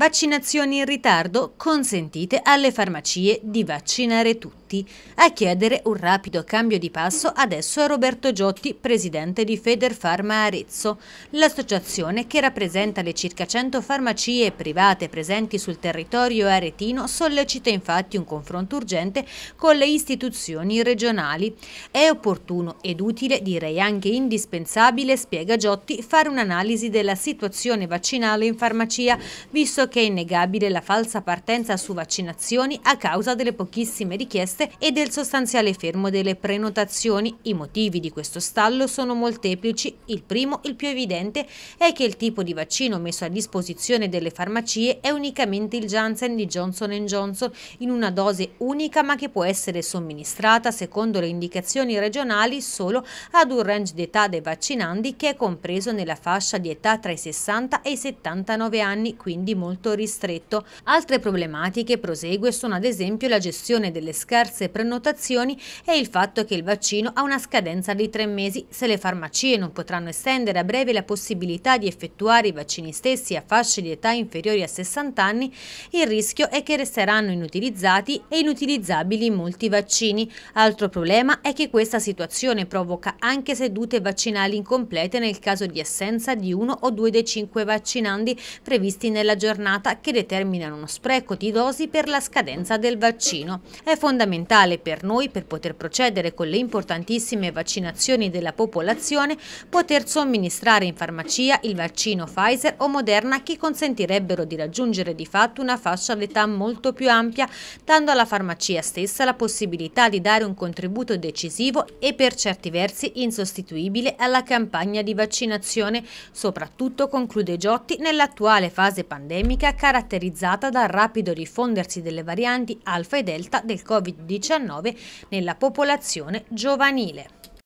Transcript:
Vaccinazioni in ritardo, consentite alle farmacie di vaccinare tutti. Giotti a chiedere un rapido cambio di passo adesso è Roberto Giotti, presidente di Federfarma Arezzo, l'associazione che rappresenta le circa 100 farmacie private presenti sul territorio aretino sollecita infatti un confronto urgente con le istituzioni regionali. È opportuno ed utile, direi anche indispensabile, spiega Giotti, fare un'analisi della situazione vaccinale in farmacia, visto che è innegabile la falsa partenza su vaccinazioni a causa delle pochissime richieste richieste e del sostanziale fermo delle prenotazioni. I motivi di questo stallo sono molteplici. Il primo, il più evidente, è che il tipo di vaccino messo a disposizione delle farmacie è unicamente il Janssen di Johnson Johnson in una dose unica ma che può essere somministrata secondo le indicazioni regionali solo ad un range d'età dei vaccinandi che è compreso nella fascia di età tra i 60 e i 79 anni, quindi molto ristretto. Altre problematiche prosegue sono ad esempio la gestione delle scarse diverse prenotazioni è il fatto che il vaccino ha una scadenza di tre mesi. Se le farmacie non potranno estendere a breve la possibilità di effettuare i vaccini stessi a fasce di età inferiori a 60 anni, il rischio è che resteranno inutilizzati e inutilizzabili molti vaccini. Altro problema è che questa situazione provoca anche sedute vaccinali incomplete nel caso di assenza di uno o due dei cinque vaccinandi previsti nella giornata che determinano uno spreco di dosi per la scadenza del vaccino. È fondamentale fondamentale per noi per poter procedere con le importantissime vaccinazioni della popolazione poter somministrare in farmacia il vaccino Pfizer o Moderna che consentirebbero di raggiungere di fatto una fascia d'età molto più ampia, dando alla farmacia stessa la possibilità di dare un contributo decisivo e per certi versi insostituibile alla campagna di vaccinazione, soprattutto, conclude Giotti, nell'attuale fase pandemica caratterizzata dal rapido diffondersi delle varianti alfa e delta del Covid-19. 19 nella popolazione giovanile.